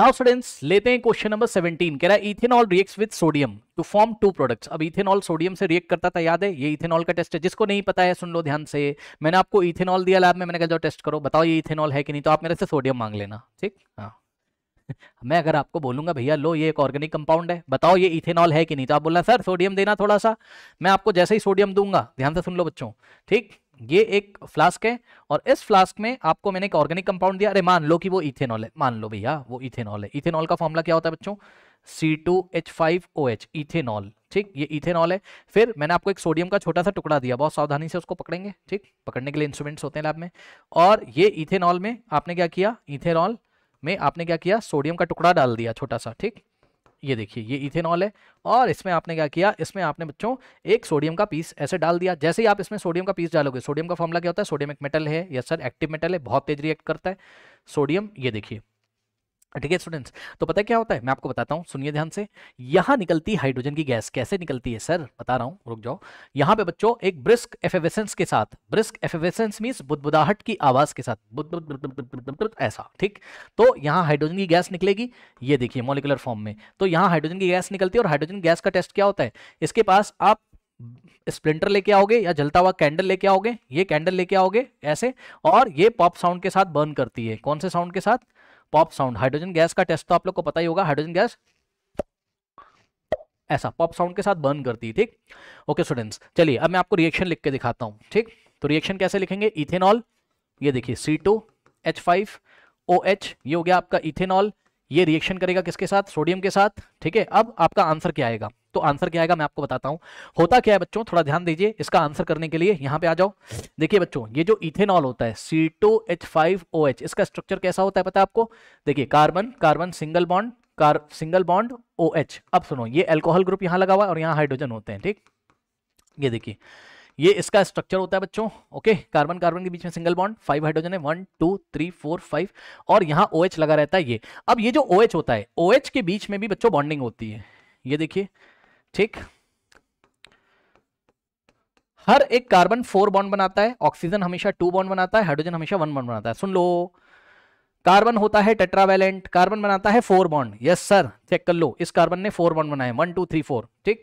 now students लेते हैं question number 17 कह रहा है ethanol reacts with sodium to form two products अब इथेनॉल सोडियम से रिएक्ट करता था याद है ये इथेनॉल का टेस्ट है जिसको नहीं पता है सुन लो ध्यान से मैंने आपको इथेनॉल दिया लैब में मैंने कहा जाओ टेस्ट करो बताओ ये इथेनॉल है कि नहीं तो आप मेरे से सोडियम मांग लेना ठीक हाँ मैं अगर आपको बोलूंगा भैया लो ये एक ऑर्गेनिक कंपाउंड है बताओ ये इथेनॉल है कि नहीं तो आप बोलना सर सोडियम देना थोड़ा सा मैं आपको जैसे ही सोडियम दूंगा ध्यान से सुन लो बच्चों ठीक ये एक फ्लास्क है और इस फ्लास्क में आपको मैंने एक ऑर्गेनिक कंपाउंड दिया अरे मान लो कि वो इथेनॉल है मान लो भैया वो इथेनॉल है इथेनॉल का फॉर्मुला क्या होता है बच्चों C two H five O H ethanol ठीक ये इथेनॉल है फिर मैंने आपको एक सोडियम का छोटा सा टुकड़ा दिया बहुत सावधानी से उसको पकड़ेंगे ठीक पकड़ने के लिए इंस्ट्रूमेंट्स होते हैं लैब में और ये इथेनॉल में आपने क्या किया इथेनॉल में आपने क्या किया सोडियम का टुकड़ा डाल दिया छोटा सा ठीक ये देखिए ये इथेनॉल है और इसमें आपने क्या किया इसमें आपने बच्चों एक सोडियम का पीस ऐसे डाल दिया जैसे ही आप इसमें सोडियम का पीस डालोगे सोडियम का फॉर्मला क्या होता है सोडियम एक मेटल है यस सर एक्टिव मेटल है बहुत तेज रिएक्ट करता है सोडियम ये देखिए ठीक है स्टूडेंट्स तो पता क्या होता है मैं आपको बताता हूँ सुनिए ध्यान से यहाँ निकलती हाइड्रोजन की गैस कैसे निकलती है सर बता रहा हूँ रुक जाओ यहाँ पे बच्चों एक ब्रिस्क एफेवेसेंस के साथ ब्रिस्क एफेवेसेंस मीन्स बुदबुदाहट की आवाज के साथ ऐसा ठीक तो यहाँ हाइड्रोजन की गैस निकलेगी ये देखिए मोलिकुलर फॉर्म में तो यहाँ हाइड्रोजन की गैस निकलती है और हाइड्रोजन गैस का टेस्ट क्या होता है इसके पास आप स्प्लिंटर लेके आओगे या जलता हुआ कैंडल लेके आओगे ये कैंडल लेके आओगे ऐसे और ये पॉप साउंड के साथ बर्न करती है कौन से साउंड के साथ पॉप साउंड हाइड्रोजन गैस का टेस्ट तो आप लोग को पता ही होगा हाइड्रोजन गैस ऐसा पॉप साउंड के साथ बर्न करती है ठीक ओके स्टूडेंट्स चलिए अब मैं आपको रिएक्शन लिख के दिखाता हूं ठीक तो रिएक्शन कैसे लिखेंगे इथेनॉल ये देखिए C two H five O H ये हो गया आपका इथेनॉल ये रिएक्शन करेगा किसके साथ सोडियम के साथ ठीक है अब आपका आंसर क्या आएगा तो आंसर क्या आएगा मैं आपको बताता हूं होता क्या है बच्चों थोड़ा ध्यान दीजिए इसका आंसर करने के लिए यहां पे आ जाओ देखिए बच्चों ये जो इथेनॉल होता है C two H five O H इसका स्ट्रक्चर कैसा होता है पता है आपको देखिए कार्बन कार्बन सिंगल बॉन्ड कार सिंगल बॉन्ड ओ एच अब सुनो ये एल्कोहल ग्रुप यहां लगा हुआ है और यहाँ हाइड्रोजन होते हैं ठीक ये देखिए ये इसका स्ट्रक्चर होता है बच्चों ओके कार्बन कार्बन के बीच में सिंगल बॉन्ड फाइव हाइड्रोजन है one two three four five और यहाँ ओ OH लगा रहता है ये अब ये जो ओ OH होता है ओ OH के बीच में भी बच्चों बॉन्डिंग होती है ये देखिए ठीक हर एक कार्बन फोर बॉन्ड बनाता है ऑक्सीजन हमेशा टू बॉन्ड बनाता है हाइड्रोजन हमेशा वन बॉन्ड बनाता है सुन लो कार्बन होता है टेट्रावेलेंट कार्बन बनाता है four bond yes sir check कर लो इस कार्बन ने फोर बॉन्ड बनाए वन टू थ्री फोर ठीक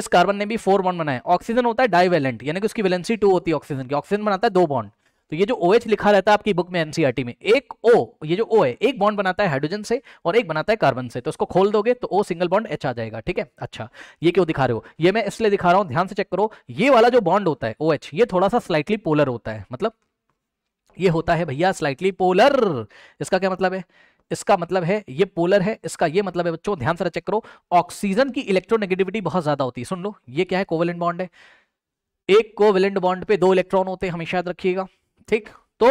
इस कार्बन ने भी फोर बॉन्ड बनाए ऑक्सीजन होता है डाइवेलेंट यानी कि उसकी वेलेंसी टू होती है ऑक्सीजन की ऑक्सीजन बनाता है दो बॉन्ड तो ये जो ओ OH लिखा रहता है आपकी बुक में एनसीआरटी e में एक ओ ये जो ओ है एक बॉन्ड बनाता है हाइड्रोजन से और एक बनाता है कार्बन से तो उसको खोल दोगे तो ओ सिंगल बॉन्ड एच आ जाएगा ठीक है अच्छा ये क्यों दिखा रहे हो ये मैं इसलिए दिखा रहा हूं ध्यान से चेक करो ये वाला जो बॉन्ड होता है ओ OH, ये थोड़ा सा स्लाइटली पोलर होता है मतलब ये होता है भैया स्लाइटली पोलर इसका क्या मतलब है इसका मतलब है ये पोलर है इसका ये मतलब है बच्चों ध्यान से चेक करो ऑक्सीजन की इलेक्ट्रोनेगेटिविटी बहुत ज्यादा होती है सुन लो ये क्या है कोवेलेंट बॉन्ड है एक कोवेलेंट बॉन्ड पे दो इलेक्ट्रॉन होते हैं हमेशा याद रखिएगा ठीक तो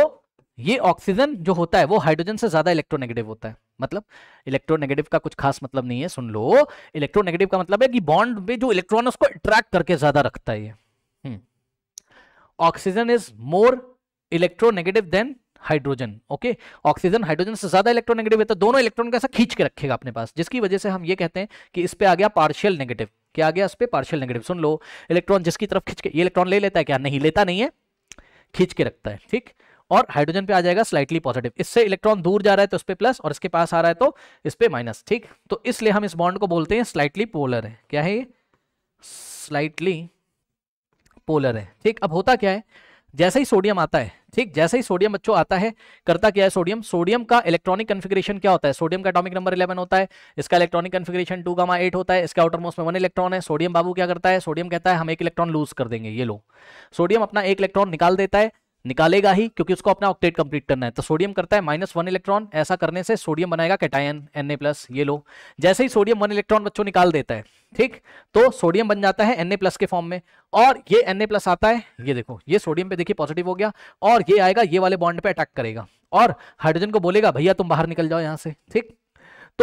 ये ऑक्सीजन जो होता है वो हाइड्रोजन से ज्यादा इलेक्ट्रोनेगेटिव होता है मतलब इलेक्ट्रोनेगेटिव का कुछ खास मतलब नहीं है सुन लो इलेक्ट्रोनेगेटिव का मतलब है कि बॉन्ड में जो इलेक्ट्रॉन है उसको अट्रैक्ट करके ज्यादा रखता है oxygen is more electronegative than hydrogen okay oxygen hydrogen से ज्यादा इलेक्ट्रोनेगेटिव है तो दोनों इलेक्ट्रॉन कैसा खींच के रखेगा अपने पास जिसकी वजह से हम ये कहते हैं कि इस पे आ गया पार्शियल नेगेटिव क्या आ गया इस पे पार्शियल नेगेटिव सुन लो इलेक्ट्रॉन जिसकी तरफ खींच के ये इलेक्ट्रॉन ले लेता है क्या नहीं लेता नहीं है खींच के रखता है ठीक और हाइड्रोजन पे आ जाएगा स्लाइटली पॉजिटिव इससे इलेक्ट्रॉन दूर जा रहा है तो इस पर प्लस और इसके पास आ रहा है तो इस पर माइनस ठीक तो इसलिए हम इस बॉन्ड को बोलते हैं स्लाइटली पोलर है क्या है ये स्लाइटली पोलर है ठीक अब होता क्या है जैसे ही सोडियम आता है ठीक जैसे ही सोडियम बच्चों आता है करता क्या है सोडियम सोडियम का इलेक्ट्रॉनिक कन्फिग्रेशन क्या होता है सोडियम का एटॉमिक नंबर 11 होता है इसका electronic configuration two comma eight होता है इसका आउटर मोस्ट में वन इलेक्ट्रॉन है सोडियम बाबू क्या करता है सोडियम कहता है हम एक इलेक्ट्रॉन लूज कर देंगे ये लो सोडियम अपना एक इलेक्ट्रॉन निकाल देता है निकालेगा ही क्योंकि उसको अपना ऑक्टेट कंप्लीट करना है तो सोडियम करता है माइनस वन इलेक्ट्रॉन ऐसा करने से सोडियम बनाएगा कैटायन एन ए प्लस ये लो जैसे ही सोडियम वन इलेक्ट्रॉन बच्चों निकाल देता है ठीक तो सोडियम बन जाता है एन ए प्लस के फॉर्म में और ये एन ए प्लस आता है ये देखो ये सोडियम पे देखिए पॉजिटिव हो गया और ये आएगा ये वाले बॉन्ड पे अटैक करेगा और हाइड्रोजन को बोलेगा भैया तुम बाहर निकल जाओ यहाँ से ठीक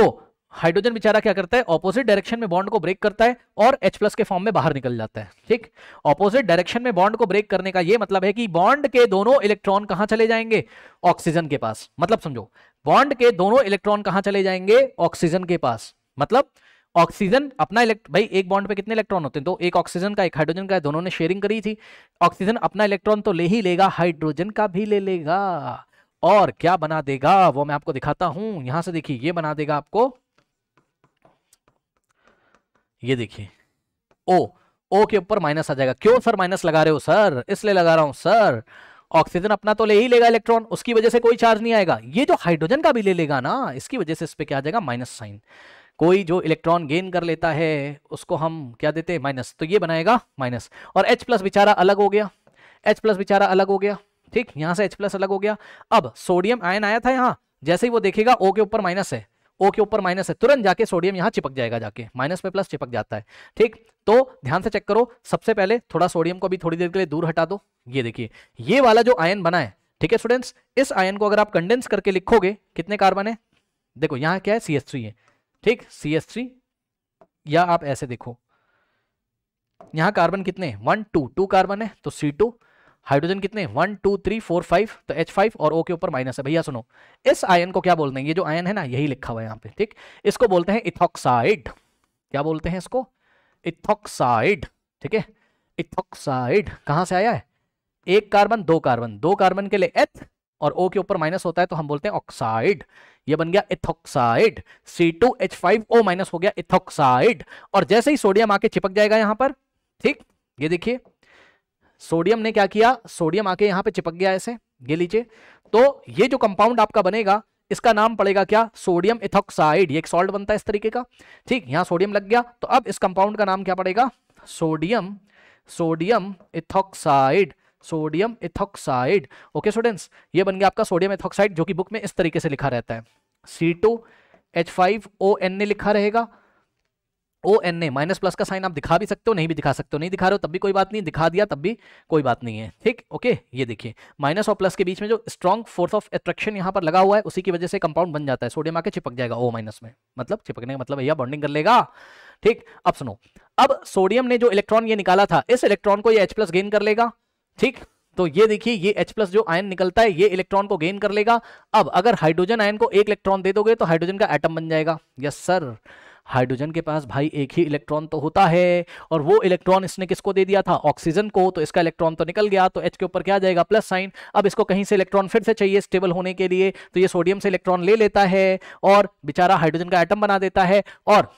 तो हाइड्रोजन बेचारा क्या करता है ऑपोजिट डायरेक्शन में बॉन्ड को ब्रेक करता है और H प्लस के फॉर्म में बाहर निकल जाता है ठीक ऑपोजिट डायरेक्शन में बॉन्ड को ब्रेक करने का ये मतलब है कि बॉन्ड के दोनों इलेक्ट्रॉन कहां चले जाएंगे ऑक्सीजन के पास मतलब समझो बॉन्ड के दोनों इलेक्ट्रॉन कहां चले जाएंगे ऑक्सीजन के पास मतलब ऑक्सीजन अपना इलेक्ट भाई एक बॉन्ड पे कितने इलेक्ट्रॉन होते हैं तो एक ऑक्सीजन का एक हाइड्रोजन का दोनों ने शेयरिंग करी थी ऑक्सीजन अपना इलेक्ट्रॉन तो ले ही लेगा हाइड्रोजन का भी ले लेगा और क्या बना देगा वो मैं आपको दिखाता हूं यहां से देखिए ये बना देगा आपको ये देखिए ओ ओ के ऊपर माइनस आ जाएगा क्यों सर माइनस लगा रहे हो सर इसलिए लगा रहा हूं सर ऑक्सीजन अपना तो ले ही लेगा इलेक्ट्रॉन उसकी वजह से कोई चार्ज नहीं आएगा ये जो हाइड्रोजन का भी ले लेगा ना इसकी वजह से इस पर क्या आ जाएगा माइनस साइन कोई जो इलेक्ट्रॉन गेन कर लेता है उसको हम क्या देते हैं माइनस तो ये बनाएगा माइनस और एच प्लस बेचारा अलग हो गया एच प्लस बेचारा अलग हो गया ठीक यहां से एच प्लस अलग हो गया अब सोडियम आयन आया था यहां जैसे ही वो देखेगा ओ के ऊपर माइनस है ओ के ऊपर माइनस है तुरंत जाके सोडियम यहाँ चिपक जाएगा जाके माइनस पे प्लस चिपक जाता है ठीक तो ध्यान से चेक करो सबसे पहले थोड़ा सोडियम को भी थोड़ी देर के लिए दूर हटा दो ये देखिए ये वाला जो आयन बना है ठीक है स्टूडेंट्स इस आयन को अगर आप कंडेंस करके लिखोगे कितने कार्बन है देखो यहाँ क्या है सी एस थ्री है ठीक सी एस थ्री या आप ऐसे देखो यहाँ कार्बन कितने वन टू टू कार्बन है तो सी टू हाइड्रोजन कितने one two three four five तो एच फाइव और ओ के ऊपर माइनस है भैया सुनो इस आयन को क्या बोलते हैं ये जो आयन है ना यही लिखा हुआ है यहाँ पे ठीक इसको बोलते हैं इथॉक्साइड क्या बोलते हैं इसको इथॉक्साइड ठीक है इथॉक्साइड कहाँ से आया है एक कार्बन दो कार्बन दो कार्बन के लिए एथ और ओ के ऊपर माइनस होता है तो हम बोलते हैं ऑक्साइड ये बन गया ethoxide C two H five O minus हो गया इथॉक्साइड और जैसे ही सोडियम आके चिपक जाएगा यहाँ पर ठीक ये देखिए सोडियम ने क्या किया सोडियम आके यहाँ पे चिपक गया ऐसे ये लीजिए तो ये जो कंपाउंड आपका बनेगा इसका नाम पड़ेगा क्या सोडियम इथोक्साइड ये एक सॉल्ट बनता है इस तरीके का ठीक यहां सोडियम लग गया तो अब इस कंपाउंड का नाम क्या पड़ेगा sodium sodium ethoxide sodium ethoxide okay students ये बन गया आपका सोडियम इथोक्साइड जो कि बुक में इस तरीके से लिखा रहता है C two H five O N ने लिखा रहेगा O N A minus plus का साइन आप दिखा भी सकते हो नहीं भी दिखा सकते हो नहीं दिखा रहे हो तब भी कोई बात नहीं दिखा दिया तब भी कोई बात नहीं है ठीक ओके ये देखिए माइनस और प्लस के बीच में जो स्ट्रॉन्ग फोर्स ऑफ एट्रैक्शन यहाँ पर लगा हुआ है उसी की वजह से कंपाउंड बन जाता है सोडियम आके चिपक जाएगा ओ माइनस में मतलब चिपकने का मतलब भैया बॉन्डिंग कर लेगा ठीक अब सुनो अब सोडियम ने जो इलेक्ट्रॉन ये निकाला था इस इलेक्ट्रॉन को ये एच प्लस गेन कर लेगा ठीक तो ये देखिए ये H प्लस जो आयन निकलता है ये इलेक्ट्रॉन को गेन कर लेगा अब अगर हाइड्रोजन आयन को एक इलेक्ट्रॉन दे दोगे तो हाइड्रोजन का एटम बन जाएगा यस सर हाइड्रोजन के पास भाई एक ही इलेक्ट्रॉन तो होता है और वो इलेक्ट्रॉन इसने किसको दे दिया था ऑक्सीजन को तो इसका इलेक्ट्रॉन तो निकल गया तो एच के ऊपर क्या जाएगा प्लस साइन अब इसको कहीं से इलेक्ट्रॉन फिर से चाहिए स्टेबल होने के लिए तो ये सोडियम से इलेक्ट्रॉन ले लेता है और बेचारा हाइड्रोजन का एटम बना देता है और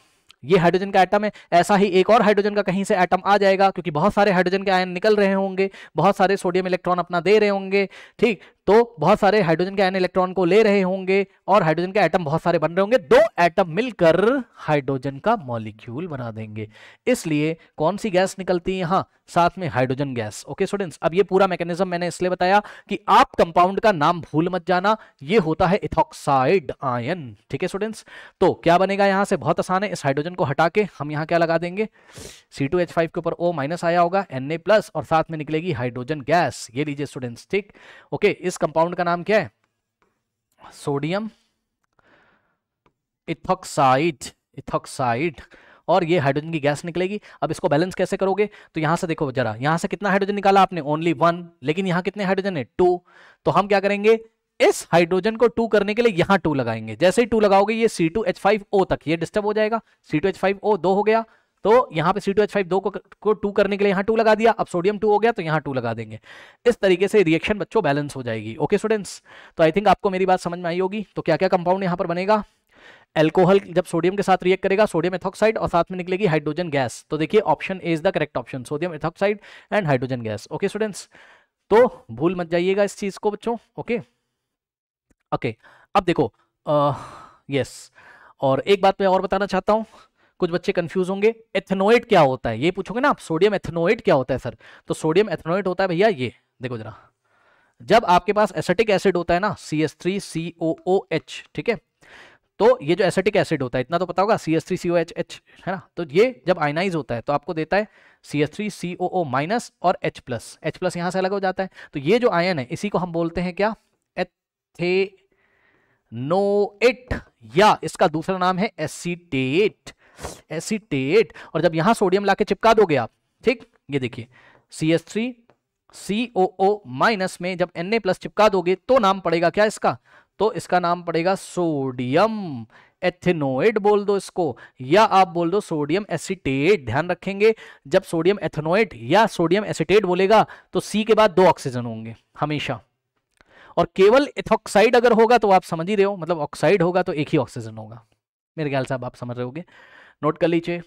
ये हाइड्रोजन का एटम है ऐसा ही एक और हाइड्रोजन का कहीं से एटम आ जाएगा क्योंकि बहुत सारे हाइड्रोजन के आयन निकल रहे होंगे बहुत सारे सोडियम इलेक्ट्रॉन अपना दे रहे होंगे ठीक तो बहुत सारे हाइड्रोजन के आयन इलेक्ट्रॉन को ले रहे होंगे और हाइड्रोजन के एटम बहुत सारे बन रहे होंगे दो एटम मिलकर हाइड्रोजन का मॉलिक्यूल बना देंगे इसलिए कौन सी गैस निकलती है हाँ साथ में हाइड्रोजन गैस ओके स्टूडेंट्स अब ये पूरा मैकेनिज्म मैंने इसलिए बताया कि आप कंपाउंड का नाम भूल मत जाना ये होता है इथोक्साइड आयन ठीक है स्टूडेंट्स तो क्या बनेगा यहां से बहुत आसान है इस हाइड्रोजन को हटा के हम यहाँ क्या लगा देंगे सी टू एच फाइव के ऊपर ओ माइनस आया होगा एन ए प्लस और साथ में निकलेगी हाइड्रोजन गैस ये लीजिए स्टूडेंट्स ठीक ओके इस इस कंपाउंड का नाम क्या है सोडियम इथोक्साइड इथोक्साइड और ये हाइड्रोजन की गैस निकलेगी अब इसको बैलेंस कैसे करोगे तो यहां से देखो जरा यहां से कितना हाइड्रोजन निकाला आपने ओनली वन लेकिन यहां कितने हाइड्रोजन है टू तो हम क्या करेंगे इस हाइड्रोजन को टू करने के लिए यहां टू लगाएंगे जैसे ही टू लगाओगे ये C two H five O तक ये डिस्टर्ब हो जाएगा C two H five O दो हो गया तो यहां पे सी टू एच फाइव दो को को टू करने के लिए यहां टू लगा दिया अब सोडियम टू हो गया तो यहां टू लगा देंगे इस तरीके से रिएक्शन बच्चों बैलेंस हो जाएगी ओके स्टूडेंट्स तो आई थिंक आपको मेरी बात समझ में आई होगी तो क्या क्या कंपाउंड यहां पर बनेगा एल्कोहल जब सोडियम के साथ रिएक्ट करेगा सोडियम एथॉक्साइड और साथ में निकलेगी हाइड्रोजन गैस तो देखिए option A is the correct option sodium ethoxide and hydrogen gas okay students तो भूल मत जाइएगा इस चीज को बच्चों ओके ओके अब देखो यस और एक बात मैं और बताना चाहता हूं कुछ बच्चे कंफ्यूज होंगे एथेनोइड क्या होता है ये पूछोगे ना आप सोडियम एथेनोइड क्या होता है सर तो सोडियम एथेनोइड होता है भैया ये देखो जरा जब आपके पास एसेटिक एसिड होता है ना C S three C O O H ठीक है तो ये जो एसेटिक एसिड होता है इतना तो पता होगा C S three C O H H है ना तो ये जब आयनाइज होता है तो आपको देता है C S three C O O minus और एच प्लस एच प्लस यहां से अलग हो जाता है तो ये जो आयन है इसी को हम बोलते हैं क्या एथेनोएट या इसका दूसरा नाम है एसीटेट एसिटेट और जब यहां सोडियम ला के चिपका दोगे आप ठीक ये देखिए C S three C O O minus में जब एन ए प्लस चिपका दोगे तो नाम पड़ेगा क्या इसका तो इसका नाम पड़ेगा सोडियम एथेनोइड बोल दो इसको या आप बोल दो सोडियम एसिटेट ध्यान रखेंगे जब सोडियम एथेनोइड या सोडियम एसिटेट बोलेगा तो सी के बाद दो ऑक्सीजन होंगे हमेशा और केवल इथॉक्साइड अगर होगा तो आप समझ ही रहे हो मतलब ऑक्साइड होगा तो एक ही ऑक्सीजन होगा मेरे ख्याल से आप समझ रहे होगे नोट कर लीजिए